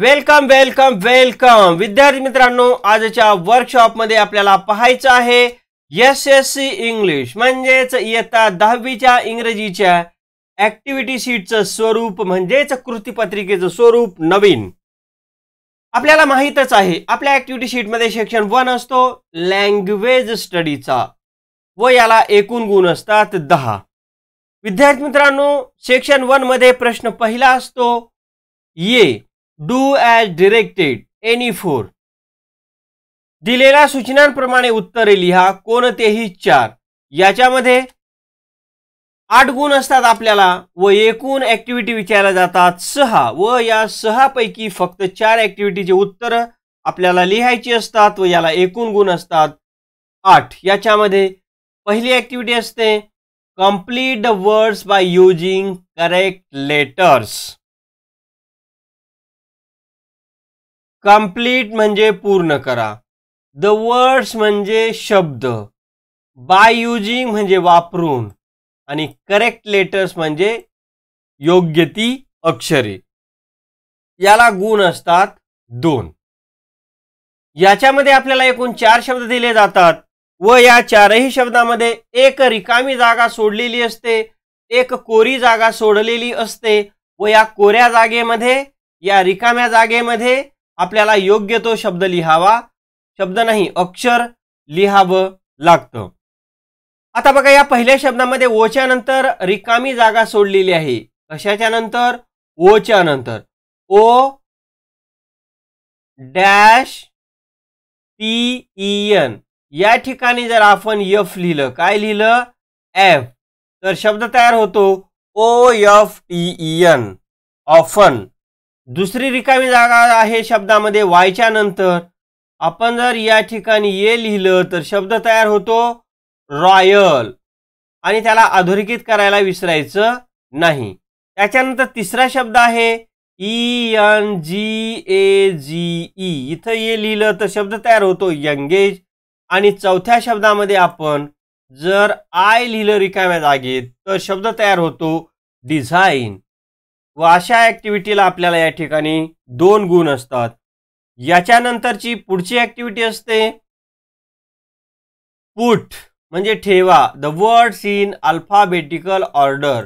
welcome welcome welcome विद्यार्थी मित्रांनो आजच्या वर्कशॉपमध्ये आपल्याला पाहायचं आहे एस एस सी इंग्लिश म्हणजेच इयत्ता दहावीच्या इंग्रजीच्या ऍक्टिव्हिटी शीटचं स्वरूप म्हणजेच कृतीपत्रिकेचं स्वरूप नवीन आपल्याला माहीतच आहे आपल्या ऍक्टिव्हिटी शीटमध्ये सेक्शन वन असतो लँग्वेज स्टडीचा व याला एकूण गुण असतात दहा विद्यार्थी मित्रांनो सेक्शन वन मध्ये प्रश्न पहिला असतो A do as directed any four दिलेल्या सूचनांप्रमाणे उत्तरे लिहा कोणतेही चार याच्यामध्ये आठ गुण असतात आपल्याला व एकूण ऍक्टिव्हिटी विचारल्या जातात सहा व या सहा पैकी फक्त चार ऍक्टिव्हिटीचे उत्तर आपल्याला लिहायची असतात व याला एकूण गुण असतात आठ याच्यामध्ये पहिली ऍक्टिव्हिटी असते complete the words by using correct letters complete म्हणजे पूर्ण करा द वर्ड्स म्हणजे शब्द बाय युजिंग म्हणजे वापरून आणि करेक्ट लेटर्स म्हणजे योग्य ती अक्षरे याला गुण असतात दोन याच्यामध्ये आपल्याला एकूण चार शब्द दिले जातात व या चारही शब्दामध्ये एक रिकामी जागा सोडलेली असते एक कोरी जागा सोडलेली असते व या कोऱ्या जागेमध्ये या रिकाम्या जागेमध्ये आपल्याला योग्य तो शब्द लिहावा शब्द नाही अक्षर लिहावं लागतं आता बघा या पहिल्या शब्दामध्ये ओच्या नंतर रिकामी जागा सोडलेली आहे कशाच्या नंतर ओच्या नंतर ओ डॅश टी एन या ठिकाणी जर आपण यफ लिहिलं काय लिहिलं एफ तर शब्द तयार होतो O F T E N often दुसरी रिकामी जागा आहे शब्दामध्ये वायच्या नंतर आपण जर या ठिकाणी ये लिहिलं तर शब्द तयार होतो रॉयल आणि त्याला अधोरेखित करायला विसरायचं नाही त्याच्यानंतर तिसरा शब्द आहे E N G A G E इथं ये लिहिलं तर शब्द तयार होतो यंगेज आणि चौथ्या शब्दामध्ये आपण जर आय लिहिलं रिकाम्या जागेत तर शब्द तयार होतो डिझाईन व अशा ॲक्टिव्हिटीला आपल्याला या ठिकाणी दोन गुण असतात याच्यानंतरची पुढची ॲक्टिव्हिटी असते पुट म्हणजे ठेवा the words in alphabetical order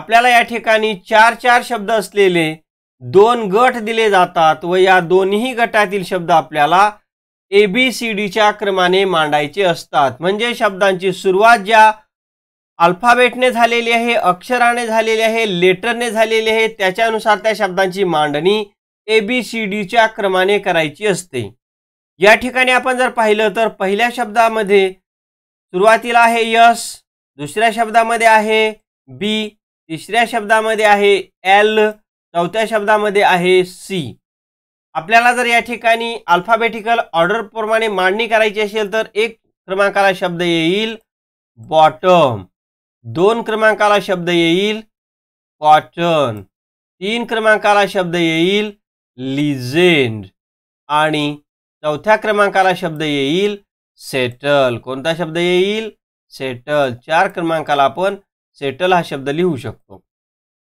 आपल्याला या ठिकाणी चार चार शब्द असलेले दोन गट दिले जातात व या दोन्ही गटातील शब्द आपल्याला ए बी सी डीच्या क्रमाने मांडायचे असतात म्हणजे शब्दांची सुरुवात ज्या अल्फाबेटने झालेली आहे अक्षराने झालेली आहे लेटरने झालेले आहे त्याच्यानुसार त्या शब्दांची मांडणी ए बी सी डीच्या क्रमाने करायची असते या ठिकाणी आपण जर पाहिलं तर पहिल्या शब्दामध्ये सुरुवातीला आहे यस दुसऱ्या शब्दामध्ये आहे बी तिसऱ्या शब्दामध्ये आहे एल चौथ्या शब्दामध्ये आहे सी आपल्याला जर या ठिकाणी अल्फाबेटिकल ऑर्डरप्रमाणे मांडणी करायची असेल तर एक क्रमांकाला शब्द येईल बॉटम दोन क्रमांकाला शब्द येईल कॉटन तीन क्रमांकाला शब्द येईल लिजेंड आणि चौथ्या क्रमांकाला शब्द येईल सेटल कोणता शब्द येईल सेटल चार क्रमांकाला आपण सेटल हा शब्द लिहू शकतो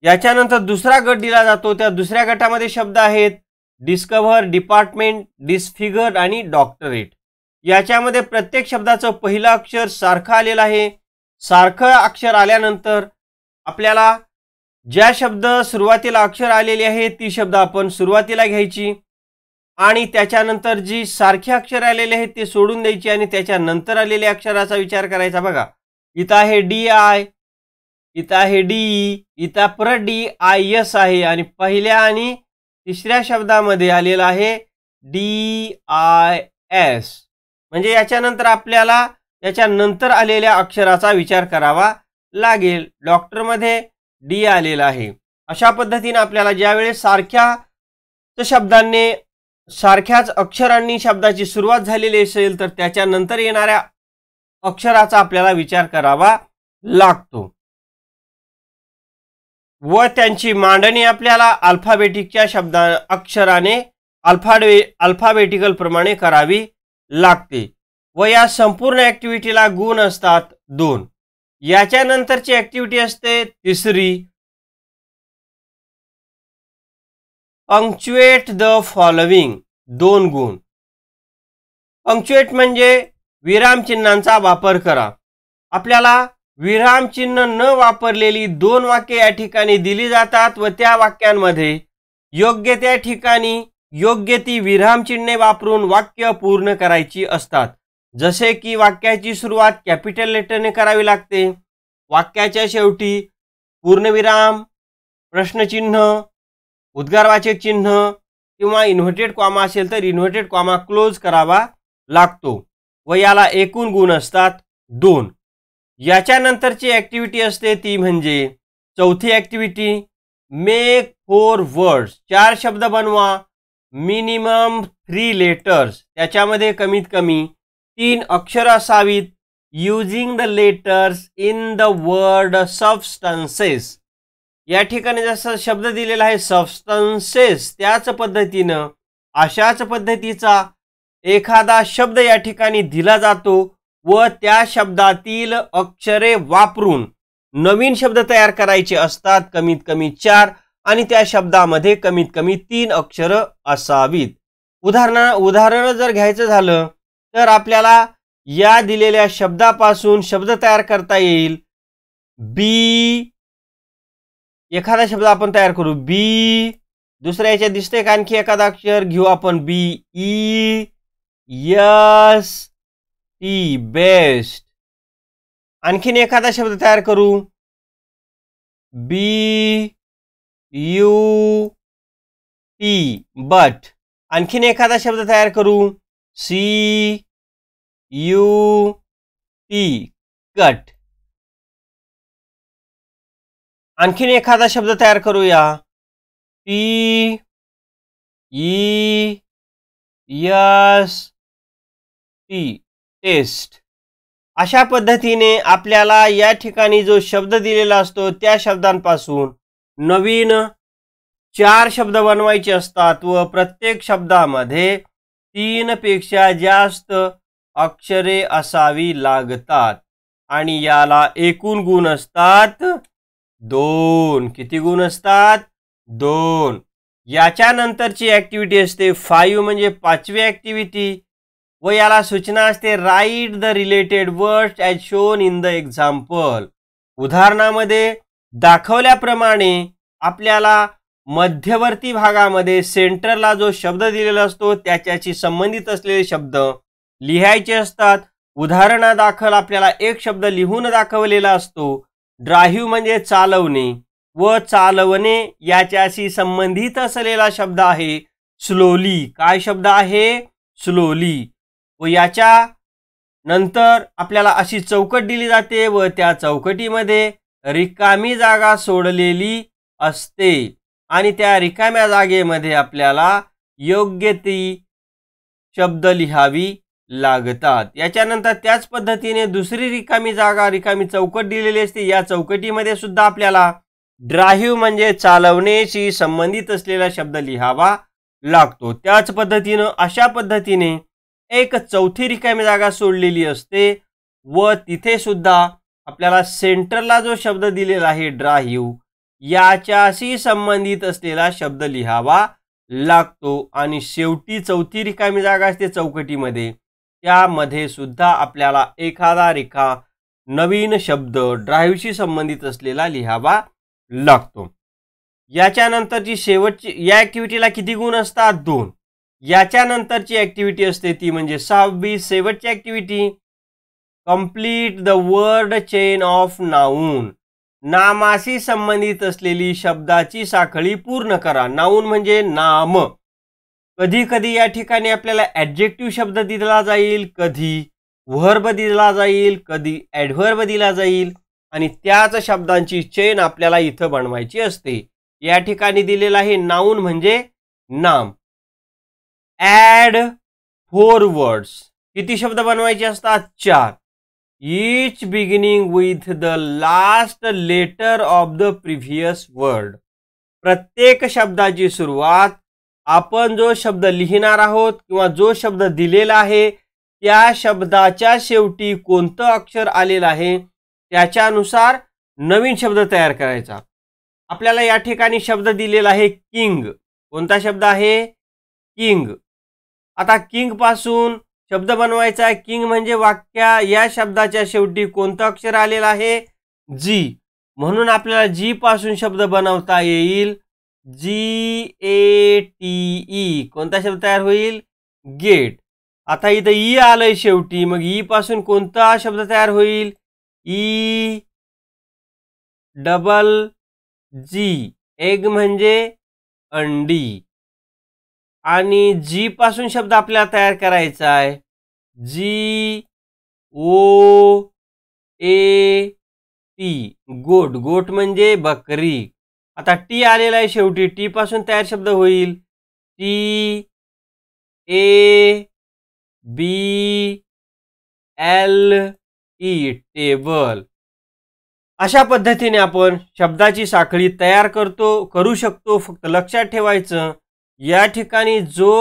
याच्यानंतर दुसरा गट दिला जातो त्या दुसऱ्या गटामध्ये शब्द आहेत डिस्कव्हर डिपार्टमेंट डिस्फिगर आणि डॉक्टरेट याच्यामध्ये प्रत्येक शब्दाचं पहिलं अक्षर सारखं आलेलं आहे सारखं अक्षर आल्यानंतर आपल्याला ज्या शब्द सुरुवातीला अक्षर आलेली आहे ती शब्द आपण सुरुवातीला घ्यायची आणि त्याच्यानंतर जी सारखी अक्षर आलेले आहेत ते सोडून द्यायची आणि त्याच्यानंतर आलेल्या अक्षराचा विचार करायचा बघा इथं आहे डी आय इथं आहे डी इथं प्र डी आय एस आहे आणि पहिल्या आणि तिसऱ्या शब्दामध्ये आलेला आहे डी आय एस म्हणजे याच्यानंतर आपल्याला त्याच्यानंतर आलेल्या अक्षराचा विचार करावा लागेल डॉक्टरमध्ये डी आलेला आहे अशा पद्धतीने आपल्याला ज्यावेळेस सारख्या शब्दाने सारख्याच अक्षरांनी शब्दाची सुरुवात झालेली असेल तर त्याच्यानंतर येणाऱ्या अक्षराचा आपल्याला विचार करावा लागतो व त्यांची मांडणी आपल्याला अल्फाबेटिकच्या शब्दा अक्षराने अल्फाडे अल्फाबेटिकल प्रमाणे करावी लागते व या संपूर्ण ऍक्टिव्हिटीला गुण असतात दोन याच्यानंतरची ऍक्टिव्हिटी असते तिसरी पंक्च्युएट द फॉलोविंग दोन गुण पंक्च्युएट म्हणजे विरामचिन्हांचा वापर करा आपल्याला विरामचिन्ह न वापरलेली दोन वाक्य या ठिकाणी दिली जातात व त्या वाक्यांमध्ये योग्य त्या ठिकाणी योग्य ती विरामचिन्हे वापरून वाक्य पूर्ण करायची असतात जसे की वाक्याची सुरुवात कॅपिटल लेटरने करावी लागते वाक्याच्या शेवटी पूर्णविराम प्रश्नचिन्ह उद्गारवाचक चिन्ह किंवा इन्व्हर्टेड कॉमा असेल तर इन्व्हर्टेड कॉमा क्लोज करावा लागतो व याला एकूण गुण असतात दोन याच्यानंतरची ॲक्टिव्हिटी असते ती म्हणजे चौथी ॲक्टिव्हिटी मेक फोर वर्ड्स चार शब्द बनवा मिनिमम थ्री लेटर्स त्याच्यामध्ये कमीत कमी तीन अक्षर असावीत using the letters in the word substances या ठिकाणी जसा शब्द दिलेला आहे सबस्टन्सेस त्याच पद्धतीनं अशाच पद्धतीचा एखादा शब्द या ठिकाणी दिला जातो व त्या शब्दातील अक्षरे वापरून नवीन शब्द तयार करायचे असतात कमीत कमी चार आणि त्या शब्दामध्ये कमीत कमी तीन अक्षरं असावीत उदाहरण उदाहरण जर घ्यायचं झालं तर आपल्याला या दिलेल्या शब्दापासून शब्द तयार करता येईल बी एखादा शब्द आपण तयार करू बी दुसऱ्या याच्या दिसते का आणखी एखादा अक्षर घेऊ आपण B E S T best आणखीन एखादा शब्द तयार करू बी यू टी बट आणखीन एखादा शब्द तयार करू सी यू टी कट आणखीन एखादा शब्द तयार करूया P E S T test अशा पद्धतीने आपल्याला या ठिकाणी जो शब्द दिलेला असतो त्या शब्दांपासून नवीन चार शब्द बनवायचे असतात व प्रत्येक शब्दामध्ये तीन पेक्षा जास्त अक्षरे असावी लागतात आणि याला एकूण गुण असतात दोन किती गुण असतात दोन याच्यानंतरची ॲक्टिव्हिटी असते फाईव्ह म्हणजे पाचवी ॲक्टिव्हिटी व याला सूचना असते write the related word as shown in the example उदाहरणामध्ये दाखवल्याप्रमाणे आपल्याला मध्यवर्ती भागामध्ये सेंटरला जो शब्द दिलेला असतो त्याच्याशी संबंधित असलेले शब्द लिहायचे असतात उदाहरणादाखल आपल्याला एक शब्द लिहून दाखवलेला असतो ड्राहिव म्हणजे चालवणे व चालवणे याच्याशी संबंधित असलेला शब्द आहे स्लोली काय शब्द आहे स्लोली व याच्या नंतर आपल्याला अशी चौकट दिली जाते व त्या चौकटीमध्ये रिकामी जागा सोडलेली असते आणि त्या रिकाम्या जागेमध्ये आपल्याला योग्य ती शब्द लिहावी लागतात याच्यानंतर त्याच पद्धतीने दुसरी रिकामी जागा रिकामी चौकट दिलेली असते या चौकटीमध्ये सुद्धा आपल्याला ड्राईव्ह म्हणजे चालवण्याशी संबंधित असलेला शब्द लिहावा लागतो त्याच पद्धतीनं अशा पद्धतीने एक चौथी रिकामी जागा सोडलेली असते व तिथे सुद्धा आपल्याला सेंटरला जो शब्द दिलेला आहे ड्राईव्ह याच्याशी संबंधित असलेला शब्द लिहावा लागतो आणि शेवटी चौथी रिकामी जागा असते चौकटीमध्ये त्यामध्ये सुद्धा आपल्याला एखादा रेखा नवीन शब्द ड्राईव्हशी संबंधित असलेला लिहावा लागतो याच्यानंतरची शेवटची या ॲक्टिव्हिटीला किती गुण असतात दोन याच्यानंतरची ॲक्टिव्हिटी असते ती म्हणजे सहावी शेवटची activity complete the word chain of noun नामाशी संबंधित असलेली शब्दाची साखळी पूर्ण करा नाऊन म्हणजे नाम कधी कधी या ठिकाणी आपल्याला ॲडजेक्टिव्ह शब्द दिला जाईल कधी व्हर्ब दिला जाईल कधी ॲडव्हर्ब दिला जाईल आणि त्याच शब्दांची चेन आपल्याला इथं बनवायची असते या ठिकाणी दिलेला आहे नाऊन म्हणजे नाम ॲड फोर वर्ड्स किती शब्द बनवायचे असतात चार each beginning with the last letter of the previous word प्रत्येक शब्दाची सुरुवात आपण जो शब्द लिहिणार आहोत किंवा जो शब्द दिलेला आहे त्या शब्दाच्या शेवटी कोणतं अक्षर आलेलं आहे त्याच्यानुसार नवीन शब्द तयार करायचा आपल्याला या ठिकाणी शब्द दिलेला आहे किंग कोणता शब्द आहे किंग आता किंगपासून शब्द बनवायचा आहे किंग म्हणजे वाक्या या शब्दाच्या शेवटी कोणतं अक्षर आलेला आहे जी म्हणून आपल्याला जी पासून शब्द बनवता येईल जी ए टी ई कोणता शब्द तयार होईल गेट आता इथं ई आलंय शेवटी मग ई पासून कोणता शब्द तयार होईल ई डबल जी एग म्हणजे अंडी आणि जी पासून शब्द आपल्याला तयार करायचा आहे जी ओ ए टी गोट गोट म्हणजे बकरी आता टी आलेला आहे शेवटी टी पासून तयार शब्द होईल T A B L E table अशा पद्धतीने आपण शब्दाची साखळी तयार करतो करू शकतो फक्त लक्षात ठेवायचं या ठिकाणी जो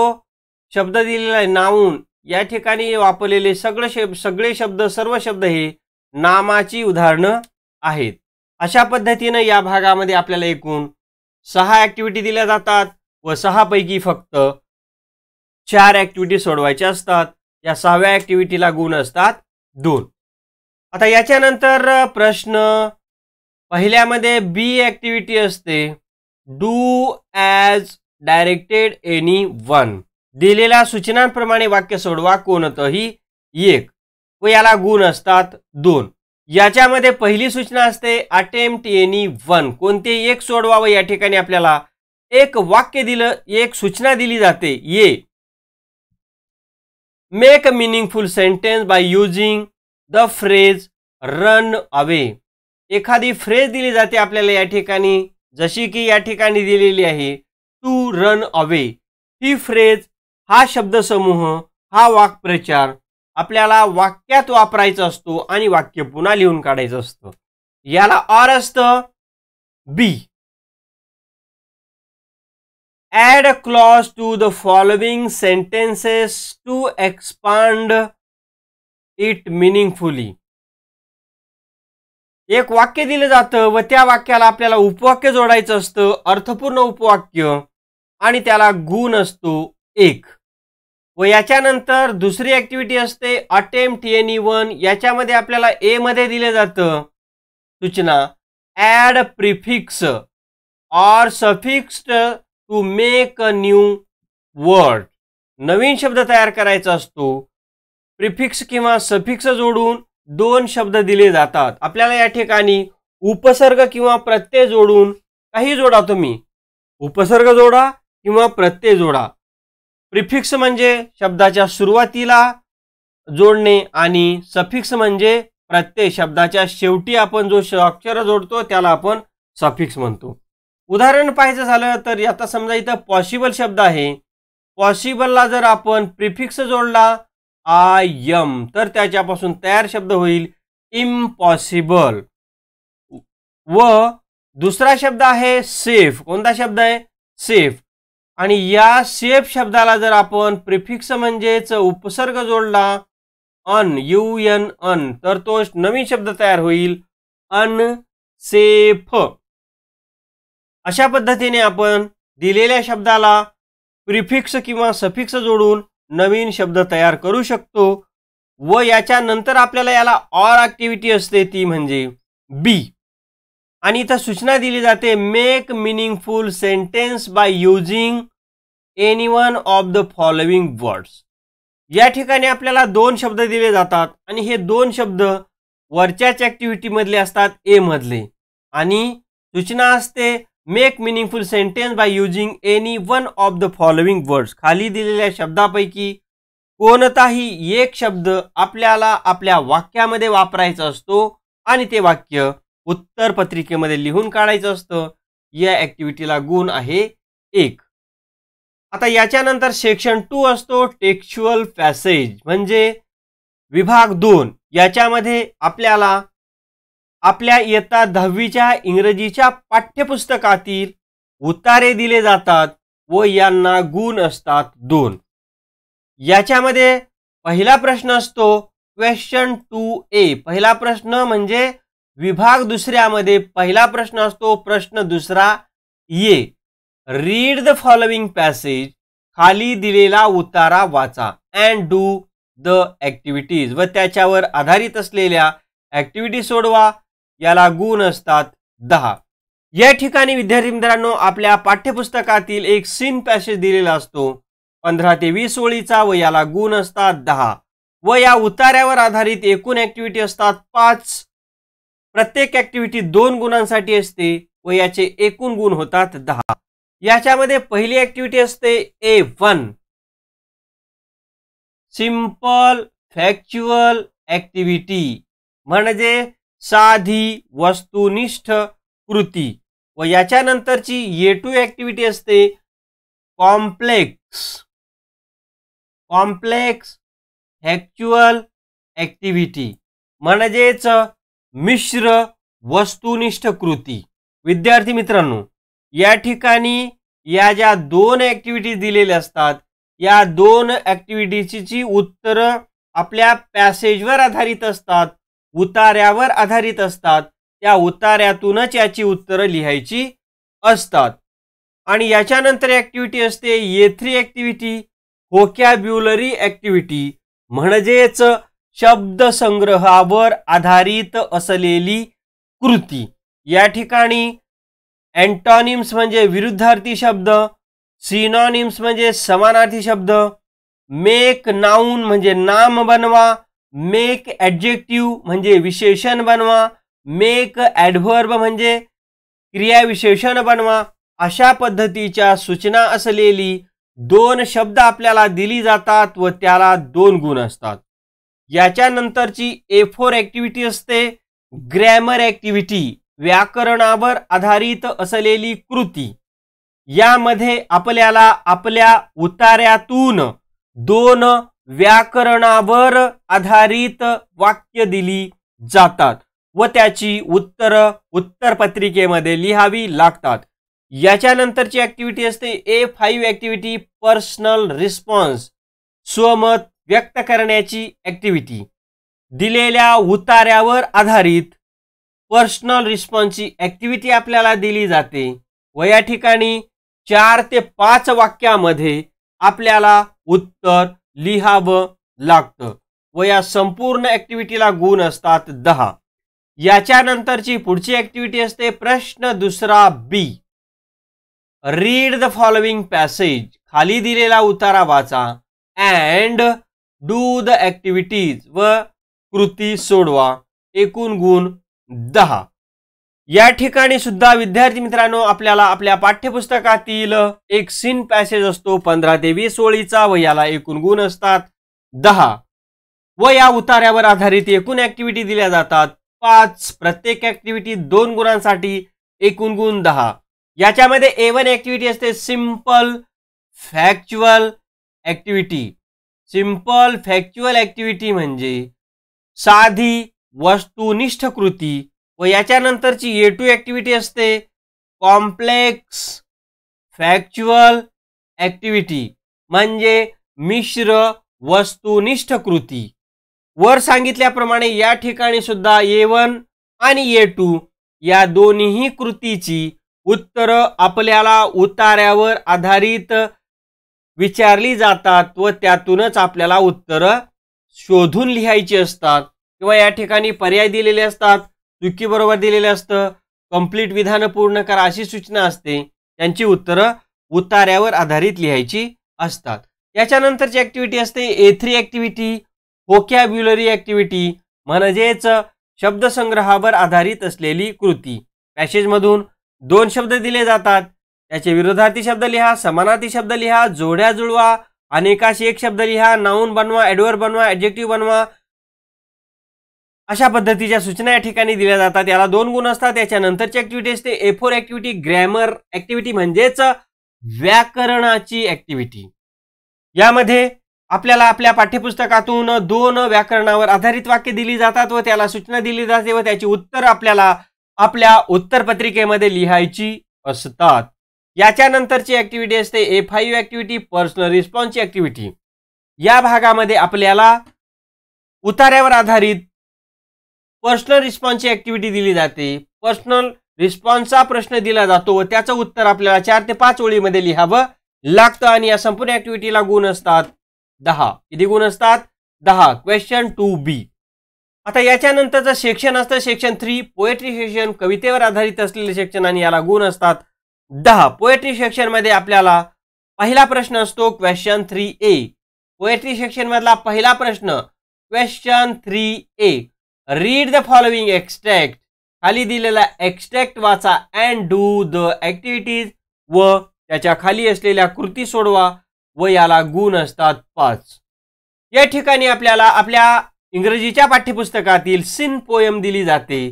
शब्द दिलेला आहे नाऊन या ठिकाणी वापरलेले सगळे शब सगळे शब्द सर्व शब्द हे नामाची उदाहरणं आहेत अशा पद्धतीनं या भागामध्ये आपल्याला एकूण सहा ॲक्टिव्हिटी दिल्या जातात व सहापैकी फक्त चार ॲक्टिव्हिटी सोडवायच्या असतात या सहाव्या ॲक्टिव्हिटीला गुण असतात दोन आता याच्यानंतर प्रश्न पहिल्यामध्ये बी ॲक्टिव्हिटी असते do as directed any one दिलेल्या सूचनांप्रमाणे वाक्य सोडवा कोणतंही एक व याला गुण असतात दोन याच्यामध्ये पहिली सूचना असते अटेम्प्ट एनी वन कोणते एक सोडवा व या ठिकाणी आपल्याला एक वाक्य दिलं एक सूचना दिली जाते A make a meaningful sentence by using the phrase run away एखादी फ्रेज दिली जाते आपल्याला या ठिकाणी जशी की या ठिकाणी दिलेली आहे टू रन अवे ही फ्रेज हा शब्दसमूह हा वाक्प्रचार आपल्याला वाक्यात वापरायचा असतो आणि वाक्य पुन्हा लिहून काढायचं असतं याला ऑर असतं B add clause to the following sentences to expand it meaningfully एक वाक्य दिलं जातं व त्या वाक्याला आपल्याला उपवाक्य जोडायचं असतं अर्थपूर्ण उपवाक्य आणि त्याला गुण असतो एक व याच्यानंतर दुसरी ऍक्टिव्हिटी असते अटेम्प्ट टी एन ई वन याच्यामध्ये आपल्याला एमध्ये दिलं जातं सूचना add prefix or suffixed to make a new word नवीन शब्द तयार करायचा असतो प्रिफिक्स किंवा सफिक्स जोडून दोन शब्द दिले जातात आपल्याला या ठिकाणी उपसर्ग किंवा प्रत्यय जोडून काही जोडा तुम्ही उपसर्ग जोडा किंवा प्रत्यय जोडा प्रिफिक्स म्हणजे शब्दाच्या सुरुवातीला जोडणे आणि सफिक्स म्हणजे प्रत्यय शब्दाच्या शेवटी आपण जो अक्षर जोडतो त्याला आपण सफिक्स म्हणतो उदाहरण पाहायचं झालं तर आता समजा इथं पॉसिबल शब्द आहे पॉसिबलला जर आपण प्रिफिक्स जोडला आय यम तर त्याच्यापासून तयार शब्द होईल इम्पॉसिबल व दुसरा शब्द आहे सेफ कोणता शब्द आहे सेफ आणि या सेफ शब्दाला जर आपण प्रिफिक्स म्हणजेच उपसर्ग जोडला अन यू एन अन तर तो नवीन शब्द तयार होईल अन सेफ अशा पद्धतीने आपण दिलेल्या शब्दाला प्रिफिक्स किंवा सफिक्स जोडून नवीन शब्द तयार करू शकतो व याच्यानंतर आपल्याला याला ऑर ॲक्टिव्हिटी असते ती म्हणजे बी आणि इथं सूचना दिली जाते make meaningful sentence by using any one of the following words या ठिकाणी आपल्याला दोन शब्द दिले जातात आणि हे दोन शब्द वरच्याच ॲक्टिव्हिटीमधले असतात एमधले आणि सूचना असते make meaningful sentence by using any one of the following words खाली दिलेल्या शब्दापैकी कोणताही एक शब्द आपल्याला आपल्या वाक्यामध्ये वापरायचा असतो आणि ते वाक्य उत्तर पत्रिकेमध्ये लिहून काढायचं असतं या ॲक्टिव्हिटीला गुण आहे एक आता याच्यानंतर सेक्शन टू असतो टेक्शुअल पॅसेज म्हणजे विभाग दोन याच्यामध्ये आपल्याला आपल्या इयत्ता दहावीच्या इंग्रजीच्या पाठ्यपुस्तकातील उतारे दिले जातात व यांना गुण असतात दोन याच्यामध्ये पहिला प्रश्न असतो क्वेश्चन टू ए पहिला प्रश्न म्हणजे विभाग दुसऱ्यामध्ये पहिला प्रश्न असतो प्रश्न दुसरा ये रीड द फॉलोइंग पॅसेज खाली दिलेला उतारा वाचा अँड डू द ॲक्टिव्हिटीज व त्याच्यावर आधारित असलेल्या ॲक्टिव्हिटी सोडवा याला गुण असतात दहा या ठिकाणी विद्यार्थी मित्रांनो आपल्या पाठ्यपुस्तकातील एक सीन पॅसेज दिलेला असतो पंधरा ते वीस ओळीचा व याला गुण असतात दहा व या उतार्यावर आधारित एकूण ॲक्टिव्हिटी असतात पाच प्रत्येक ॲक्टिव्हिटी दोन गुणांसाठी असते व याचे एकूण गुण होतात दहा याच्यामध्ये पहिली ऍक्टिव्हिटी असते A one simple factual activity म्हणजे साधी वस्तुनिष्ठ कृती व याच्यानंतरची ये टू ॲक्टिव्हिटी असते कॉम्प्लेक्स कॉम्प्लेक्स फॅक्च्युअल ऍक्टिव्हिटी म्हणजेच मिश्र वस्तुनिष्ठ कृती विद्यार्थी मित्रांनो या ठिकाणी या ज्या दोन ॲक्टिव्हिटीज दिलेल्या असतात या दोन ॲक्टिव्हिटीची उत्तरं आपल्या पॅसेजवर आधारित असतात उतार्यावर आधारित असतात त्या उतार्यातूनच याची उत्तरं लिहायची असतात आणि याच्यानंतर ॲक्टिव्हिटी असते ये थ्री ॲक्टिव्हिटी होकॅब्युलरी ॲक्टिव्हिटी म्हणजेच शब्दसंग्रहावर आधारित असलेली कृती या ठिकाणी अँटॉनिम्स म्हणजे विरुद्धार्थी शब्द सिनॉनिम्स म्हणजे समानार्थी शब्द मेक नाऊन म्हणजे नाम बनवा मेक ॲडजेक्टिव्ह म्हणजे विशेषण बनवा मेक ॲडव्हर्ब म्हणजे क्रियाविशेषण बनवा अशा पद्धतीच्या सूचना असलेली दोन शब्द आपल्याला दिली जातात व त्याला दोन गुण असतात याच्यानंतरची ए फोर ॲक्टिव्हिटी असते ग्रॅमर ॲक्टिव्हिटी व्याकरणावर आधारित असलेली कृती यामध्ये आपल्याला आपल्या उतार्यातून दोन व्याकरणावर आधारित वाक्य दिली जातात व त्याची उत्तर उत्तरपत्रिकेमध्ये लिहावी लागतात याच्यानंतरची ॲक्टिव्हिटी असते A five activity personal response स्वमत व्यक्त करण्याची ॲक्टिव्हिटी दिलेल्या उतार्यावर आधारित पर्सनल रिस्पॉन्सची ॲक्टिव्हिटी आपल्याला दिली जाते व या ठिकाणी चार ते पाच वाक्यामध्ये आपल्याला उत्तर लिहावं लागतं व या संपूर्ण ॲक्टिव्हिटीला गुण असतात दहा याच्यानंतरची पुढची ॲक्टिव्हिटी असते प्रश्न दुसरा B read the following passage खाली दिलेला उतारा वाचा अँड डू द ऍक्टिव्हिटीज व कृती सोडवा एकूण गुण दहा या ठिकाणी सुद्धा विद्यार्थी मित्रांनो आपल्याला आपल्या पाठ्यपुस्तकातील एक सीन पॅसेज असतो पंधरा ते वीस ओळीचा व याला एकूण गुण असतात दहा व या उतार्यावर आधारित एकूण ऍक्टिव्हिटी दिल्या जातात पाच प्रत्येक ऍक्टिव्हिटी दोन गुणांसाठी एकूण गुण दहा याच्यामध्ये वन ऍक्टिव्हिटी असते simple factual activity simple factual activity म्हणजे साधी वस्तुनिष्ठ कृती व याच्यानंतरची ए टू ॲक्टिव्हिटी असते कॉम्प्लेक्स फॅक्च्युअल ॲक्टिव्हिटी म्हणजे मिश्र वस्तुनिष्ठ कृती वर सांगितल्याप्रमाणे या ठिकाणी सुद्धा ए वन आणि ए टू या दोन्ही कृतीची उत्तरं आपल्याला उतार्यावर आधारित विचारली जातात व त्यातूनच आपल्याला उत्तरं शोधून लिहायची असतात किंवा या ठिकाणी पर्याय दिलेले असतात चुकीबरोबर दिलेलं असतं कम्प्लीट विधानं पूर्ण करा अशी सूचना असते त्यांची उत्तरं उतार्यावर आधारित लिहायची असतात याच्यानंतरची ॲक्टिव्हिटी असते A three activity vocabulary activity म्हणजेच शब्दसंग्रहावर आधारित असलेली कृती पॅसेजमधून दोन शब्द दिले जातात त्याचे विरोधार्थी शब्द लिहा समानार्थी शब्द लिहा जोड्या जुळवा अनेकाशी एक शब्द लिहा नाऊन बनवा ऍडवर बनवा ॲडजेक्टिव्ह बनवा अशा पद्धतीच्या सूचना या ठिकाणी दिल्या जातात याला दोन गुण असतात नंतरची ऍक्टिव्हिटी असते A four activity grammar activity म्हणजेच व्याकरणाची ऍक्टिव्हिटी यामध्ये आपल्याला आपल्या पाठ्यपुस्तकातून दोन व्याकरणावर आधारित वाक्य दिली जातात व त्याला सूचना दिली जाते व त्याची उत्तर आपल्याला आपल्या उत्तरपत्रिकेमध्ये लिहायची असतात याच्यानंतरची ॲक्टिव्हिटी असते ए फाईव्ह ॲक्टिव्हिटी पर्सनल रिस्पॉन्सची ॲक्टिव्हिटी या भागामध्ये आपल्याला उतार्यावर आधारित पर्सनल रिस्पॉन्सची ॲक्टिव्हिटी दिली जाते पर्सनल रिस्पॉन्सचा प्रश्न दिला जातो व त्याचं उत्तर आपल्याला चार ते पाच ओळीमध्ये लिहावं लागतं आणि या संपूर्ण ॲक्टिव्हिटीला गुण असतात दहा किती गुण असतात दहा क्वेश्चन टू बी आता याच्यानंतरचं सेक्शन असतं सेक्शन थ्री पोएट्री सेक्शन कवितेवर आधारित असलेले सेक्शन आणि याला गुण असतात दहा पोएट्री सेक्शनमध्ये आपल्याला पहिला प्रश्न असतो क्वेश्चन थ्री ए पोएट्री मधला पहिला प्रश्न question three A read the following extract खाली दिलेला एक्स्ट्रॅक्ट वाचा अँड डू द ऍक्टिव्हिटीज व त्याच्या खाली असलेल्या कृती सोडवा व याला गुण असतात पाच या ठिकाणी आपल्याला आपल्या इंग्रजीच्या पाठ्यपुस्तकातील सिन पोयम दिली जाते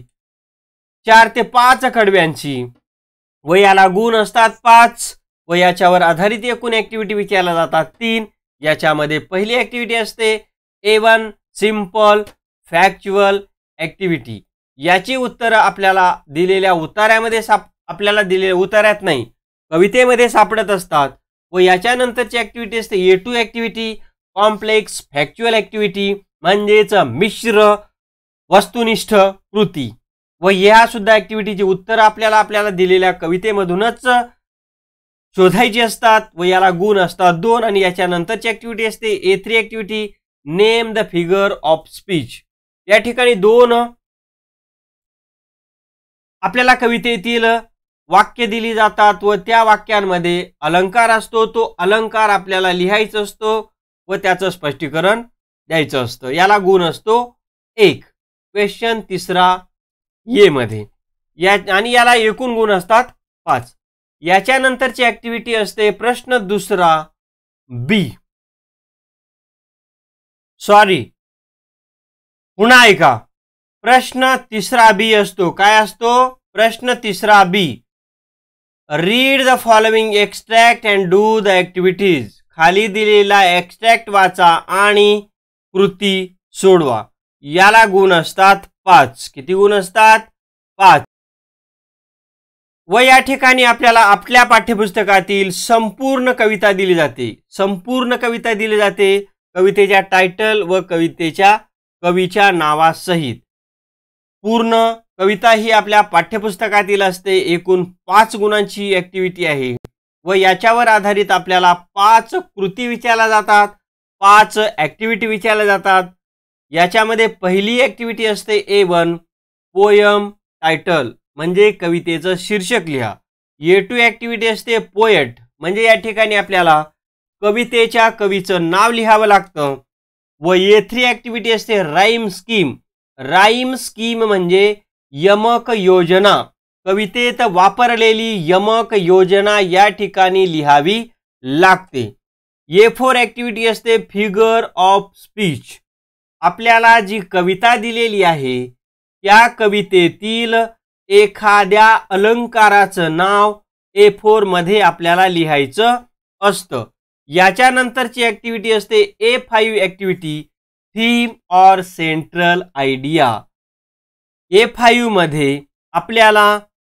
चार ते पाच कडव्यांची व याला गुण असतात पाच व याच्यावर आधारित एकूण ॲक्टिव्हिटी विचारल्या जातात तीन याच्यामध्ये पहिली ॲक्टिव्हिटी असते A one simple factual activity याची उत्तरं आपल्याला दिलेल्या उतार्यामध्ये साप आपल्याला दिलेल्या उतार्यात नाही कवितेमध्ये सापडत असतात व याच्यानंतरची ॲक्टिव्हिटी असते A two activity complex factual activity म्हणजेच मिश्र वस्तुनिष्ठ कृती व या सुद्धा ऍक्टिव्हिटीची उत्तर आपल्याला आपल्याला दिलेल्या कवितेमधूनच शोधायची असतात व याला गुण असतात दोन आणि याच्यानंतरची ऍक्टिव्हिटी असते A three activity name the figure of speech या ठिकाणी दोन आपल्याला कवितेतील वाक्य दिली जातात व त्या वाक्यांमध्ये अलंकार असतो तो अलंकार आपल्याला लिहायचं असतो व त्याचं स्पष्टीकरण द्यायचं असतं याला गुण असतो एक क्वेश्चन तिसरा ये मध्ये या आणि याला एकूण गुण असतात पाच याच्यानंतरची ऍक्टिव्हिटी असते प्रश्न दुसरा बी सॉरी पुन्हा ऐका प्रश्न तिसरा बी असतो काय असतो प्रश्न तिसरा B read the following extract and do the activities खाली दिलेला एक्स्ट्रॅक्ट वाचा आणि कृती सोडवा याला गुण असतात पाच किती गुण असतात पाच व या ठिकाणी आपल्याला आपल्या पाठ्यपुस्तकातील संपूर्ण कविता दिली जाते संपूर्ण कविता दिली जाते कवितेच्या टायटल व कवितेच्या कवीच्या नावासहित पूर्ण कविता ही आपल्या पाठ्यपुस्तकातील असते एकूण पाच गुणांची ऍक्टिव्हिटी आहे व याच्यावर आधारित आपल्याला पाच कृती विचारल्या जातात पाच ऍक्टिव्हिटी विचारल्या जातात याच्यामध्ये पहिली ॲक्टिव्हिटी असते ए वन पोयम टायटल म्हणजे कवितेचं शीर्षक लिहा ए टू ॲक्टिव्हिटी असते पोएट म्हणजे या ठिकाणी आपल्याला कवितेच्या कवीचं नाव लिहावं लागतं व ए थ्री ॲक्टिव्हिटी असते राईम स्कीम राईम स्कीम म्हणजे यमक योजना कवितेत वापरलेली यमक योजना या ठिकाणी लिहावी लागते ए फोर ॲक्टिव्हिटी असते फिगर ऑफ स्पीच आपल्याला जी कविता दिलेली आहे त्या कवितेतील एखाद्या अलंकाराचं नाव ए फोरमध्ये आपल्याला लिहायचं असतं याच्यानंतरची ॲक्टिव्हिटी असते A five activity theme or central idea A फाईव्हमध्ये आपल्याला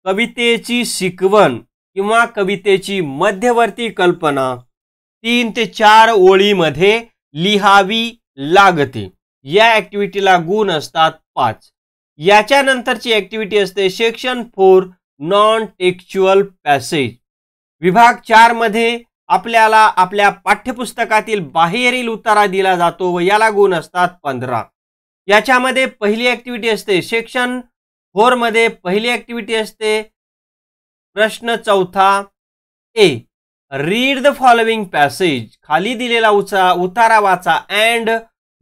कवितेची शिकवण किंवा कवितेची मध्यवर्ती कल्पना तीन ते चार ओळीमध्ये लिहावी लागते या ऍक्टिव्हिटीला गुण असतात पाच याच्यानंतरची ऍक्टिव्हिटी असते section four non textual passage विभाग चारमध्ये आपल्याला आपल्या पाठ्यपुस्तकातील बाहेरील उतारा दिला जातो व याला गुण असतात पंधरा याच्यामध्ये पहिली ऍक्टिव्हिटी असते सेक्शन फोरमध्ये पहिली ऍक्टिव्हिटी असते प्रश्न चौथा A read the following passage खाली दिलेला उचा उतारा वाचा अँड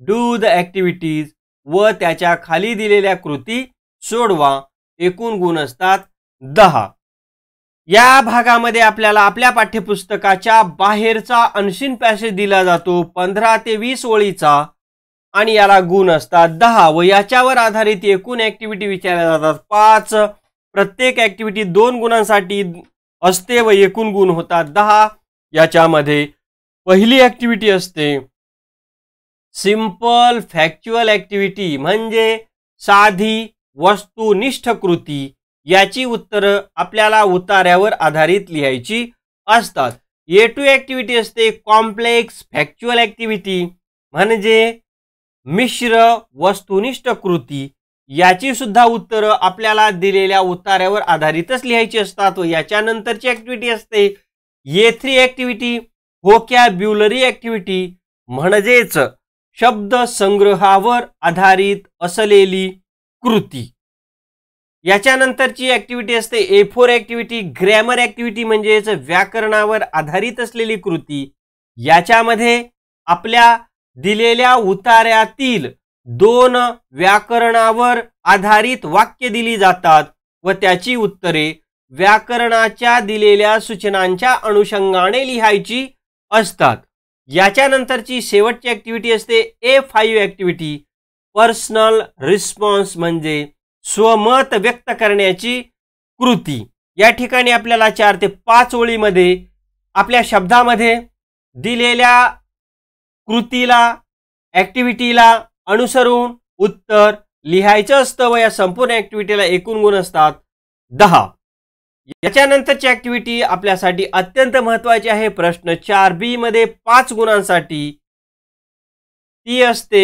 डू द ॲक्टिव्हिटीज व त्याच्या खाली दिलेल्या कृती सोडवा एकूण गुण असतात दहा या भागामध्ये आपल्याला आपल्या पाठ्यपुस्तकाच्या बाहेरचा अंशीन पॅसेज दिला जातो पंधरा ते वीस ओळीचा आणि याला गुण असतात दहा व याच्यावर आधारित एकूण ॲक्टिव्हिटी विचारल्या जातात पाच प्रत्येक ॲक्टिव्हिटी दोन गुणांसाठी असते व एकूण गुण होतात दहा याच्यामध्ये पहिली ॲक्टिव्हिटी असते सिम्पल फॅक्च्युअल ॲक्टिव्हिटी म्हणजे साधी वस्तुनिष्ठ कृती याची उत्तरं आपल्याला उतार्यावर आधारित लिहायची असतात ए टू ॲक्टिव्हिटी असते कॉम्प्लेक्स फॅक्च्युअल ॲक्टिव्हिटी म्हणजे मिश्र वस्तुनिष्ठ कृती याची सुद्धा उत्तरं आपल्याला दिलेल्या उतार्यावर आधारितच लिहायची असतात याच्यानंतरची ॲक्टिव्हिटी असते A three activity vocabulary activity म्हणजेच शब्द संग्रहावर आधारित असलेली कृती याच्यानंतरची ॲक्टिव्हिटी असते A four activity grammar activity म्हणजेच व्याकरणावर आधारित असलेली कृती याच्यामध्ये आपल्या दिलेल्या उतार्यातील दोन व्याकरणावर आधारित वाक्य दिली जातात व त्याची उत्तरे व्याकरणाच्या दिलेल्या सूचनांच्या अनुषंगाने लिहायची असतात याच्यानंतरची शेवटची ॲक्टिव्हिटी असते A five activity personal response म्हणजे स्वमत व्यक्त करण्याची कृती या ठिकाणी आपल्याला चार ते पाच ओळीमध्ये आपल्या शब्दामध्ये दिलेल्या कृतीला ॲक्टिव्हिटीला अनुसरून उत्तर लिहायचं असतं व या संपूर्ण ॲक्टिव्हिटीला एकूण गुण असतात दहा याच्यानंतरची ऍक्टिव्हिटी आपल्यासाठी अत्यंत महत्वाची आहे प्रश्न चार बी मध्ये पाच गुणांसाठी ती असते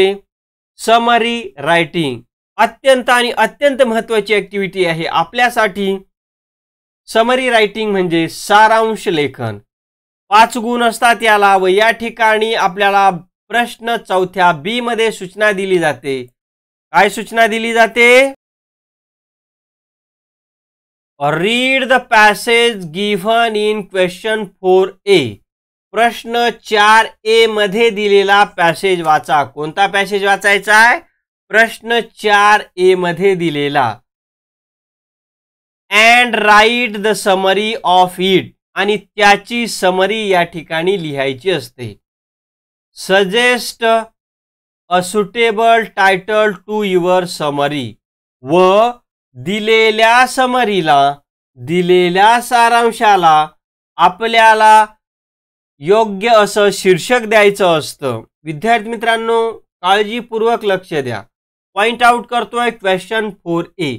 समरी रायटिंग अत्यंत आणि अत्यंत महत्वाची ऍक्टिव्हिटी आहे आपल्यासाठी समरी रायटिंग म्हणजे सारांश लेखन पाच गुण असतात याला व या ठिकाणी आपल्याला प्रश्न चौथ्या बी मध्ये सूचना दिली जाते काय सूचना दिली जाते read the passage given in question four A प्रश्न चार ए मध्ये दिलेला पॅसेज वाचा कोणता पॅसेज वाचायचा आहे प्रश्न चार ए मध्ये दिलेला and write the summary of it आणि त्याची समरी या ठिकाणी लिहायची असते suggest a suitable title to your summary व दिलेल्या समरीला दिलेल्या सारांशाला आपल्याला योग्य असं शीर्षक द्यायचं असतं विद्यार्थी मित्रांनो काळजीपूर्वक लक्ष द्या पॉईंट आऊट करतोय क्वेश्चन फोर ए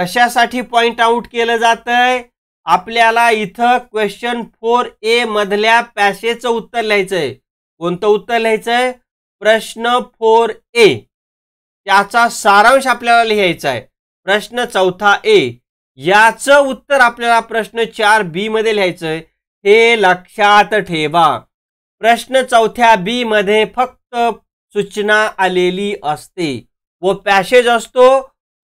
कशासाठी पॉईंट आऊट केलं आहे आपल्याला इथं क्वेश्चन फोर ए मधल्या पॅसेजचं उत्तर लिहायचंय कोणतं उत्तर लिहायचंय प्रश्न फोर ए त्याचा सारांश आपल्याला लिहायचा आहे प्रश्न चौथा ए याचं उत्तर आपल्याला प्रश्न चार बी मध्ये लिहायचंय हे लक्षात ठेवा प्रश्न चौथ्या बी मध्ये फक्त सूचना आलेली असते व पॅसेज असतो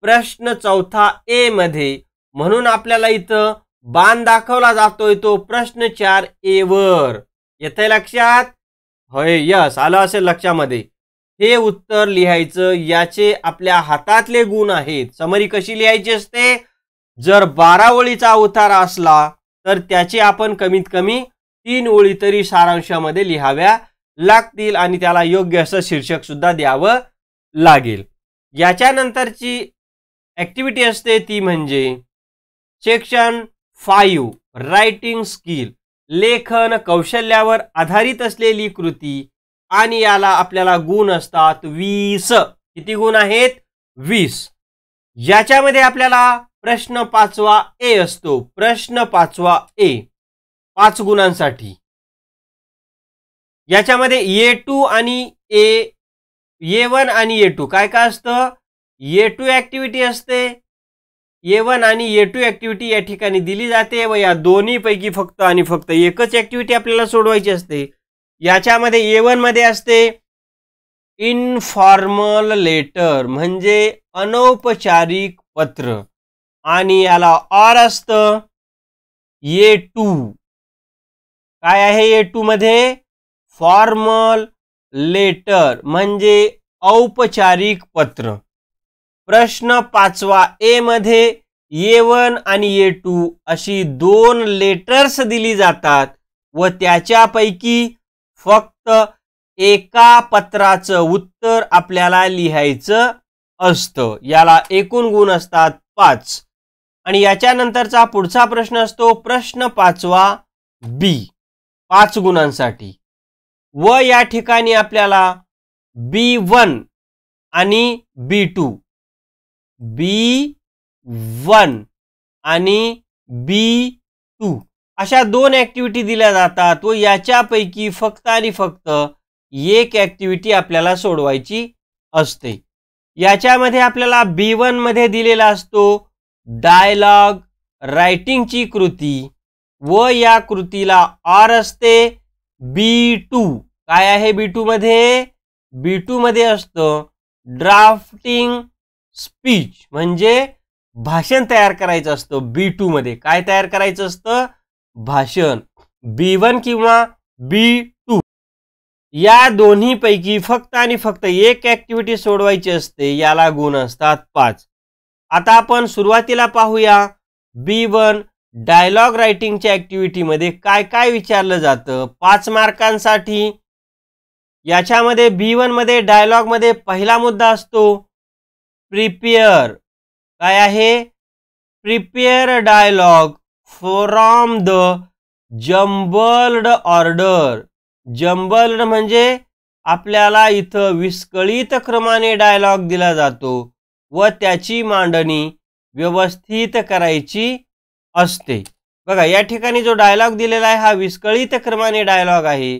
प्रश्न चौथा ए मध्ये म्हणून आपल्याला इथं बाण दाखवला जातोय तो प्रश्न चार ए वर येते लक्षात होय यस आलं असेल लक्षामध्ये हे उत्तर लिहायचं याचे आपल्या हातातले गुण आहेत समरी कशी लिहायची असते जर बारा ओळीचा अवतार असला तर त्याचे आपण कमीत कमी तीन ओळी तरी सारांशामध्ये लिहाव्या लागतील आणि त्याला योग्य असं शीर्षक सुद्धा द्यावं लागेल याच्यानंतरची ऍक्टिव्हिटी असते ती म्हणजे सेक्शन फाईव्ह रायटिंग स्किल लेखन कौशल्यावर आधारित असलेली कृती आणि याला आपल्याला गुण असतात वीस किती गुण आहेत वीस याच्यामध्ये आपल्याला प्रश्न पाचवा ए असतो प्रश्न पाचवा ए पाच गुणांसाठी याच्यामध्ये ए टू आणि ए वन आणि ए टू काय काय असतं ए टू ऍक्टिव्हिटी असते ए वन आणि ए टू ऍक्टिव्हिटी या ठिकाणी दिली जाते व या दोन्हीपैकी फक्त आणि फक्त एकच ऍक्टिव्हिटी आपल्याला सोडवायची असते याच्यामध्ये ए मध्ये असते इनफॉर्मल लेटर म्हणजे अनौपचारिक पत्र आणि याला ऑर असतं ए टू काय आहे ए टू मध्ये फॉर्मल लेटर म्हणजे औपचारिक पत्र प्रश्न पाचवा ए मध्ये ए वन आणि ए टू अशी दोन लेटर्स दिली जातात व त्याच्यापैकी फक्त एका पत्राचं उत्तर आपल्याला लिहायचं असतं याला एकूण गुण असतात पाच आणि याच्यानंतरचा पुढचा प्रश्न असतो प्रश्न पाचवा बी पाच गुणांसाठी व या ठिकाणी आपल्याला बी वन आणि बी टू बी वन आणि बी टू अशा दोन ॲक्टिव्हिटी दिल्या जातात व याच्यापैकी फक्त आणि फक्त एक ॲक्टिव्हिटी आपल्याला सोडवायची असते याच्यामध्ये आपल्याला बी वनमध्ये दिलेला असतो डायलॉग रायटिंगची कृती व या कृतीला आर असते बी टू काय आहे बी टूमध्ये बी टूमध्ये असतं ड्राफ्टिंग स्पीच म्हणजे भाषण तयार करायचं असतं बी टूमध्ये काय तयार करायचं असतं भाषण बी वन किंवा बी टू या दोन्हीपैकी फक्त आणि फक्त एक ॲक्टिव्हिटी सोडवायची असते याला गुण असतात पाच आता आपण सुरुवातीला पाहूया बी वन डायलॉग रायटिंगच्या ॲक्टिव्हिटीमध्ये काय काय विचारलं जातं पाच मार्कांसाठी याच्यामध्ये बी वनमध्ये डायलॉगमध्ये पहिला मुद्दा असतो प्रिपेअर काय आहे prepare dialogue from the jumbled order jumbled म्हणजे आपल्याला इथं विस्कळीत क्रमाने डायलॉग दिला जातो व त्याची मांडणी व्यवस्थित करायची असते बघा या ठिकाणी जो डायलॉग दिलेला आहे हा विस्कळीत क्रमाने डायलॉग आहे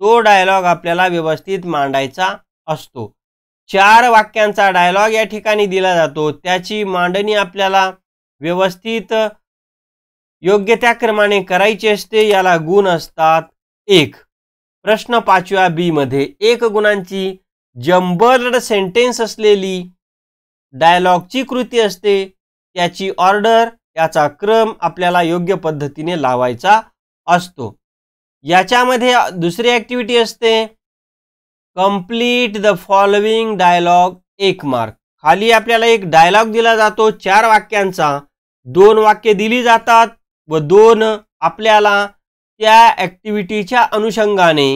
तो डायलॉग आपल्याला व्यवस्थित मांडायचा असतो चार वाक्यांचा डायलॉग या ठिकाणी दिला जातो त्याची मांडणी आपल्याला व्यवस्थित योग्य त्या क्रमाने करायचे असते याला गुण असतात एक प्रश्न पाचव्या बी मध्ये एक गुणांची जम्बर्ड सेंटेन्स असलेली डायलॉगची कृती असते त्याची ऑर्डर याचा क्रम आपल्याला योग्य पद्धतीने लावायचा असतो याच्यामध्ये दुसरी ॲक्टिव्हिटी असते कम्प्लीट द फॉलोइंग डायलॉग एक मार्क खाली आपल्याला एक डायलॉग दिला जातो चार वाक्यांचा दोन वाक्य दिली जातात व दोन आपल्याला त्या ॲक्टिव्हिटीच्या अनुषंगाने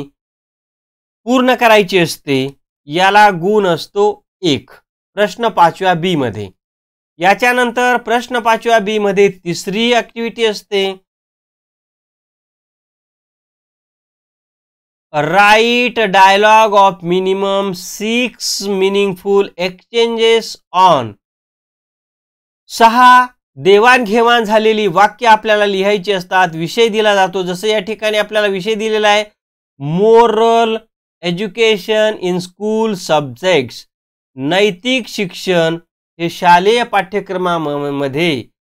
पूर्ण करायची असते याला गुण असतो एक प्रश्न पाचव्या बीमध्ये याच्यानंतर प्रश्न पाचव्या बीमध्ये तिसरी ॲक्टिव्हिटी असते write dialogue of minimum six meaningful exchanges on सहा देवाणघेवाण झालेली वाक्य आपल्याला लिहायची असतात विषय दिला जातो जसं या ठिकाणी आपल्याला विषय दिलेला आहे moral education in school subjects नैतिक शिक्षण हे शालेय पाठ्यक्रमामध्ये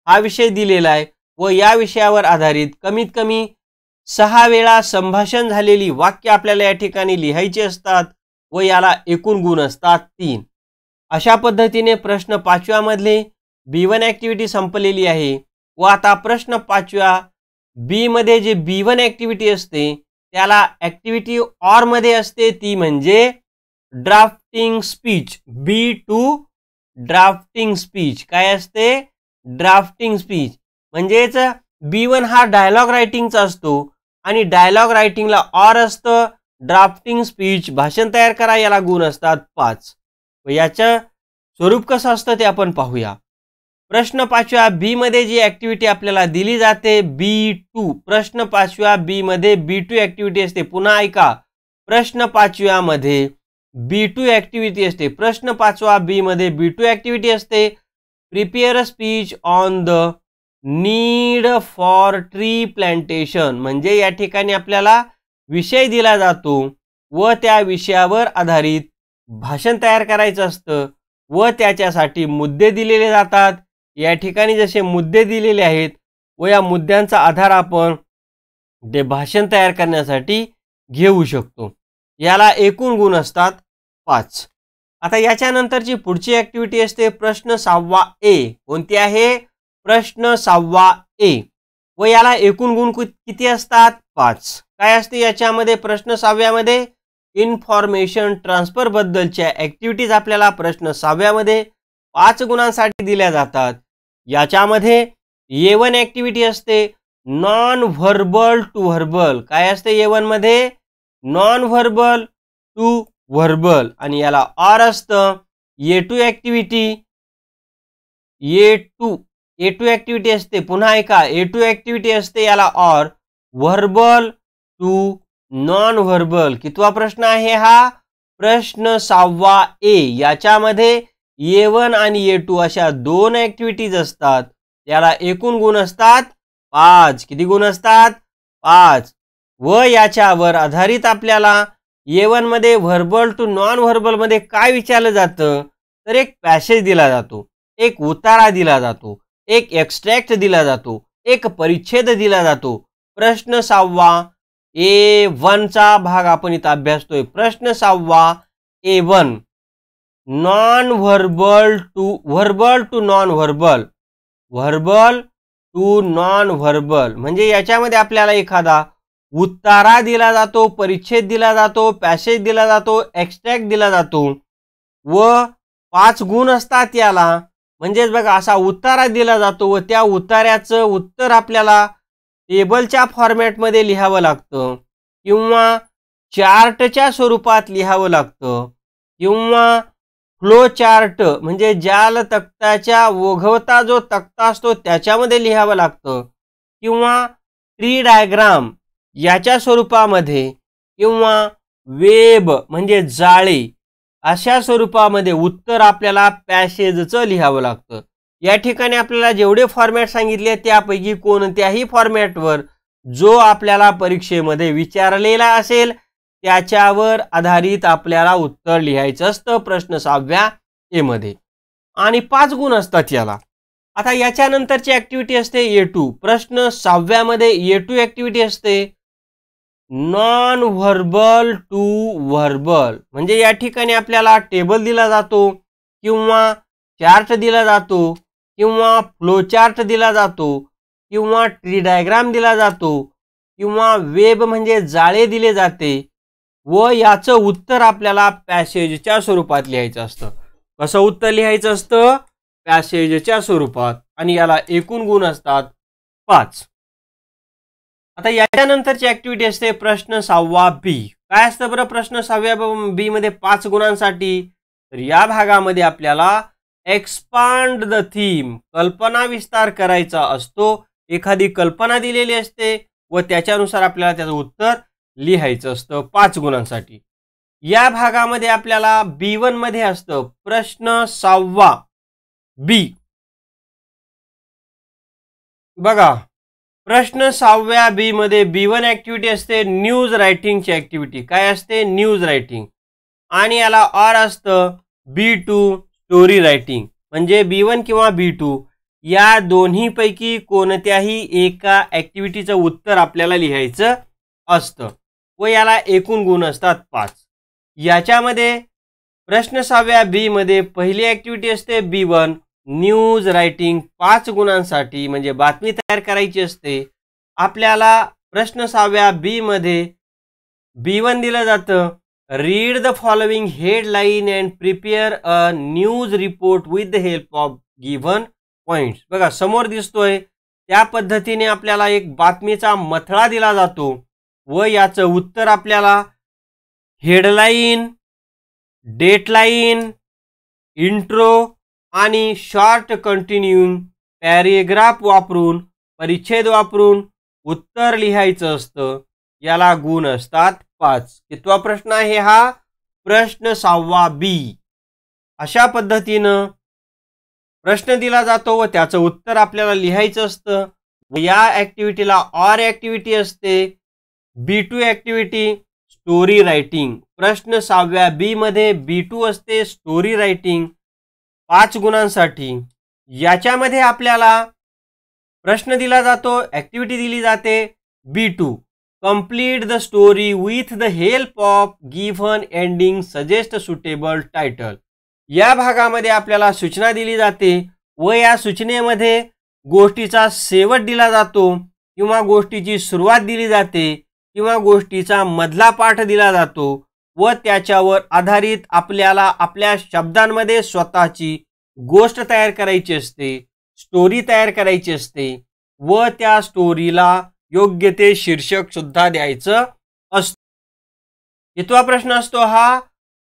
हा विषय दिलेला आहे व या विषयावर आधारित कमीत कमी सहा वेळा संभाषण झालेली वाक्य आपल्याला या ठिकाणी लिहायची असतात व याला एकूण गुण असतात तीन अशा पद्धतीने प्रश्न पाचव्यामधले बी वन ॲक्टिव्हिटी संपलेली आहे व आता प्रश्न पाचव्या बीमध्ये जे बी वन ॲक्टिव्हिटी असते त्याला ॲक्टिव्हिटी ऑरमध्ये असते ती म्हणजे drafting speech B two drafting speech काय असते ड्राफ्टिंग स्पीच म्हणजेच बी वन हा डायलॉग रायटिंगचा असतो आणि डायलॉग रायटिंगला ऑर असतं ड्राफ्टिंग स्पीच भाषण तयार करा याला गुण असतात पाच व याचं स्वरूप कसं असतं ते आपण पाहूया प्रश्न पाचव्या बी मध्ये जी ऍक्टिव्हिटी आपल्याला दिली जाते बी टू प्रश्न पाचव्या बी मध्ये बी टू ऍक्टिव्हिटी असते पुन्हा ऐका प्रश्न पाचव्यामध्ये बी टू ऍक्टिव्हिटी असते प्रश्न पाचवा बी मध्ये बी टू ऍक्टिव्हिटी असते prepare speech on the need for tree plantation म्हणजे या ठिकाणी आपल्याला विषय दिला जातो व त्या विषयावर आधारित भाषण तयार करायचं असतं व त्याच्यासाठी मुद्दे दिलेले जातात या ठिकाणी जसे मुद्दे दिलेले आहेत व या मुद्द्यांचा आधार आपण ते भाषण तयार करण्यासाठी घेऊ शकतो याला एकूण गुण असतात पाच आता याच्यानंतरची पुढची ॲक्टिव्हिटी असते प्रश्न सहावा ए कोणती आहे प्रश्न सहावा ए व याला एकूण गुण किती असतात पाच काय असते याच्यामध्ये प्रश्न सहाव्यामध्ये इन्फॉर्मेशन ट्रान्सफरबद्दलच्या ॲक्टिव्हिटीज आपल्याला प्रश्न सहाव्यामध्ये पाच गुणांसाठी दिल्या जातात याच्यामध्ये वन ॲक्टिव्हिटी असते नॉन व्हर्बल टू व्हर्बल काय असते मध्ये नॉन व्हर्बल टू व्हर्बल आणि याला ऑर असतं A two activity A two A two activity असते पुन्हा एका ए टू ॲक्टिव्हिटी असते याला or verbal to non verbal कितवा प्रश्न आहे हा प्रश्न सहावा ए याच्यामध्ये ए वन आणि ए टू अशा दोन ॲक्टिव्हिटीज असतात याला एकूण गुण असतात पाच किती गुण असतात पाच व याच्यावर आधारित आपल्याला ए वनमध्ये व्हर्बल टू नॉन व्हर्बलमध्ये काय विचारलं जातं तर एक पॅसेज दिला जातो एक उतारा दिला जातो एक एक्स्ट्रॅक्ट दिला जातो एक परिच्छेद दिला जातो प्रश्न सहावा ए वनचा भाग आपण इथं अभ्यासतोय प्रश्न सहावा A one non verbal to verbal to non verbal verbal to non verbal म्हणजे याच्यामध्ये आपल्याला एखादा उत्तारा दिला जातो परिच्छेद दिला जातो पॅसेज दिला जातो एक्स्ट्रॅक्ट दिला जातो व पाच गुण असतात याला म्हणजेच बघा असा उत्तारा दिला जातो व त्या उतार्याचं उत्तर आपल्याला टेबलच्या फॉर्मॅटमध्ये लिहावं लागतं किंवा चार्टच्या स्वरूपात लिहावं लागतं किंवा फ्लो चार्ट म्हणजे जाल तक्ताच्या ओघवता जो तक्ता असतो त्याच्यामध्ये लिहावं लागतं किंवा ट्री डायग्राम याच्या स्वरूपामध्ये किंवा वेब म्हणजे जाळे अशा स्वरूपामध्ये उत्तर आपल्याला पॅसेजचं लिहावं लागतं या ठिकाणी आपल्याला जेवढे फॉर्मॅट सांगितले त्यापैकी कोणत्याही फॉर्मॅटवर जो आपल्याला परीक्षेमध्ये विचारलेला असेल त्याच्यावर आधारित आपल्याला उत्तर लिहायचं असतं प्रश्न सहाव्या एमध्ये आणि पाच गुण असतात याला आता याच्यानंतरची ॲक्टिव्हिटी असते ए टू प्रश्न सहाव्यामध्ये ए टू ॲक्टिव्हिटी असते नॉन व्हर्बल टू व्हर्बल म्हणजे या ठिकाणी आपल्याला टेबल दिला जातो किंवा चार्ट दिला जातो किंवा फ्लो चार्ट दिला जातो किंवा ट्री डायग्राम दिला जातो किंवा वेब म्हणजे जाळे दिले जाते व याचं उत्तर आपल्याला पॅसेजच्या स्वरूपात लिहायचं असतं कसं उत्तर लिहायचं असतं पॅसेजच्या स्वरूपात आणि याला एकूण गुण असतात पाच आता याच्यानंतरची ऍक्टिव्हिटी असते प्रश्न सहावा बी काय असतं बरं प्रश्न सहाव्या बी मध्ये पाच गुणांसाठी तर या भागामध्ये आपल्याला एक्सपांड द थीम कल्पना विस्तार करायचा असतो एखादी कल्पना दिलेली असते व त्याच्यानुसार आपल्याला त्याचं उत्तर लिहायचं असतं पाच गुणांसाठी या भागामध्ये आपल्याला बी वन मध्ये असतं प्रश्न सहावा बी बघा प्रश्न सहाव्या बी मध्ये बी वन ऍक्टिव्हिटी असते न्यूज रायटिंगची ऍक्टिव्हिटी काय असते न्यूज रायटिंग आणि याला ऑर असतं बी टू स्टोरी रायटिंग म्हणजे बी वन किंवा बी टू या दोन्हीपैकी कोणत्याही एका ऍक्टिव्हिटीचं उत्तर आपल्याला लिहायचं असतं व याला एकूण गुण असतात पाच याच्यामध्ये प्रश्न सहाव्या बीमध्ये पहिली ॲक्टिव्हिटी असते बी वन न्यूज रायटिंग पाच गुणांसाठी म्हणजे बातमी तयार करायची असते आपल्याला प्रश्न सहाव्या बीमध्ये बी वन दिलं जातं read the following headline and prepare a news report with the help of given points बघा समोर दिसतोय त्या पद्धतीने आपल्याला एक बातमीचा मथळा दिला जातो व याचं उत्तर आपल्याला हेडलाईन डेटलाईन इंट्रो आणि शॉर्ट कंटिन्यू पॅरेग्राफ वापरून परिच्छेद वापरून उत्तर लिहायचं असतं याला गुण असतात पाच कितवा प्रश्न आहे हा प्रश्न सहावा बी अशा पद्धतीनं प्रश्न दिला जातो व त्याचं उत्तर आपल्याला लिहायचं असतं या ॲक्टिव्हिटीला ऑर ॲक्टिव्हिटी असते B two activity story writing प्रश्न सहाव्या बीमध्ये बी टू असते स्टोरी रायटिंग पाच गुणांसाठी याच्यामध्ये आपल्याला प्रश्न दिला जातो ॲक्टिव्हिटी दिली जाते B two complete the story with the help of given ending suggest suitable title या भागामध्ये आपल्याला सूचना दिली जाते व या सूचनेमध्ये गोष्टीचा शेवट दिला जातो किंवा गोष्टीची सुरुवात दिली जाते किंवा गोष्टीचा मधला पाठ दिला जातो व त्याच्यावर आधारित आपल्याला आपल्या शब्दांमध्ये स्वतःची गोष्ट तयार करायची असते स्टोरी तयार करायची असते व त्या स्टोरीला योग्य ते शीर्षक सुद्धा द्यायचं असत इथवा प्रश्न असतो हा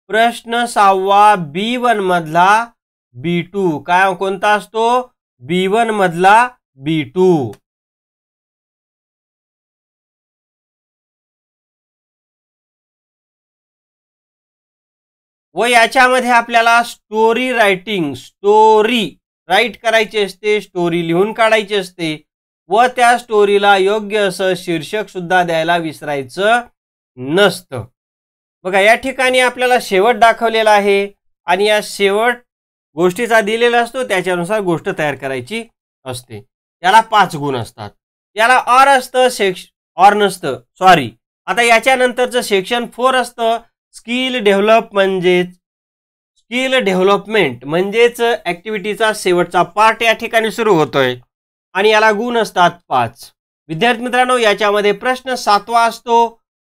प्रश्न सहावा बी वन मधला बी टू काय कोणता असतो बी वन मधला बी टू व याच्यामध्ये आपल्याला स्टोरी रायटिंग स्टोरी राईट करायची असते स्टोरी लिहून काढायची असते व त्या स्टोरीला योग्य असं शीर्षक सुद्धा द्यायला विसरायचं नसतं बघा या ठिकाणी आपल्याला शेवट दाखवलेला आहे आणि या शेवट गोष्टीचा दिलेला असतो त्याच्यानुसार गोष्ट तयार करायची असते याला पाच गुण असतात याला ऑर असतं सेक्श ऑर नसतं सॉरी आता याच्यानंतरचं सेक्शन फोर असतं स्किल डेव्हलप म्हणजेच स्किल डेव्हलपमेंट म्हणजेच ॲक्टिव्हिटीचा शेवटचा पार्ट या ठिकाणी सुरू होतोय आणि याला गुण असतात पाच विद्यार्थी मित्रांनो याच्यामध्ये प्रश्न सातवा असतो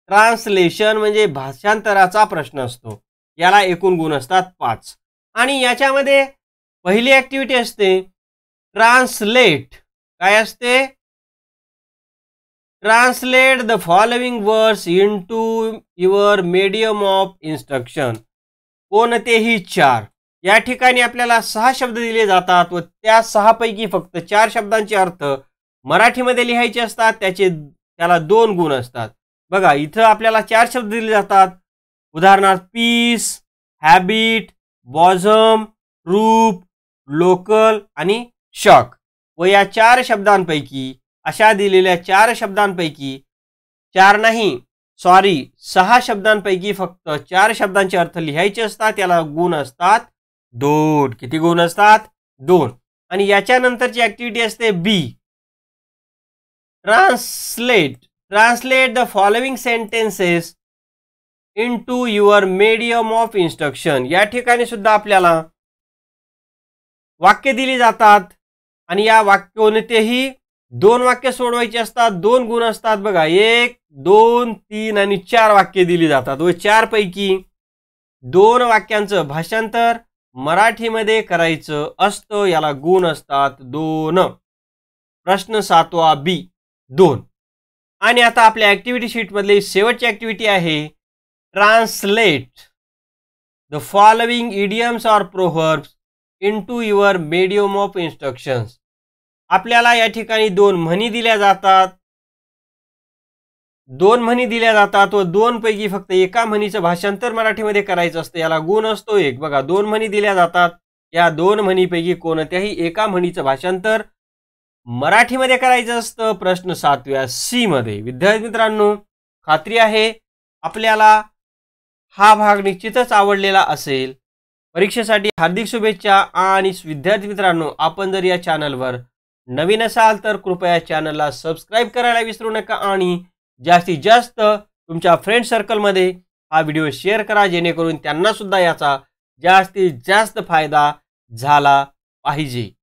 ट्रान्सलेशन म्हणजे भाषांतराचा प्रश्न असतो याला एकूण गुण असतात पाच आणि याच्यामध्ये पहिली ऍक्टिव्हिटी असते ट्रान्सलेट काय असते the the words into your medium of instruction कोणतेही चार या ठिकाणी आपल्याला सहा शब्द दिले जातात व त्या सहापैकी फक्त चार शब्दांचे अर्थ मराठीमध्ये लिहायचे असतात त्याचे त्याला दोन गुण असतात बघा इथं आपल्याला चार शब्द दिले जातात उदाहरणार्थ पीस हॅबिट बॉझम रूप लोकल आणि शॉक व या चार शब्दांपैकी अशा दिलेल्या चार शब्दांपैकी चार नाही सॉरी सहा शब्दांपैकी फक्त चार शब्दांचे अर्थ लिहायचे असतात याला गुण असतात दोन किती गुण असतात दोन आणि याच्यानंतरची ऍक्टिव्हिटी असते B translate translate the following sentences into your medium of instruction या ठिकाणी सुद्धा आपल्याला वाक्य दिली जातात आणि या कोणतेही दोन वाक्य सोडवायची असतात दोन गुण असतात बघा एक दोन तीन आणि चार वाक्य दिली जातात व चारपैकी दोन वाक्यांचं भाषांतर मराठीमध्ये करायचं असतं याला गुण असतात दोन प्रश्न सातवा बी दोन आणि आता आपल्या ॲक्टिव्हिटी शीटमधली शेवटची ऍक्टिव्हिटी आहे translate the following idioms or proverbs into your medium of instructions आपल्याला या ठिकाणी दोन म्हणी दिल्या जातात दोन म्हणी दिल्या जातात व दोन पैकी फक्त एका म्हणीचं भाषांतर मराठीमध्ये करायचं असतं याला गुण असतो एक बघा दोन म्हणी दिल्या जातात या दोन म्हणीपैकी कोणत्याही एका म्हणीचं भाषांतर मराठीमध्ये करायचं असतं प्रश्न सातव्या सी मध्ये विद्यार्थी मित्रांनो खात्री आहे आपल्याला हा भाग निश्चितच आवडलेला असेल परीक्षेसाठी हार्दिक शुभेच्छा आणि विद्यार्थी मित्रांनो आपण जर या चॅनलवर नवीन असाल तर कृपया चॅनलला सबस्क्राईब करायला विसरू नका आणि जास्तीत जास्त तुमच्या फ्रेंड सर्कलमध्ये हा व्हिडिओ शेअर करा जेणेकरून त्यांनासुद्धा याचा जास्तीत जास्त फायदा झाला पाहिजे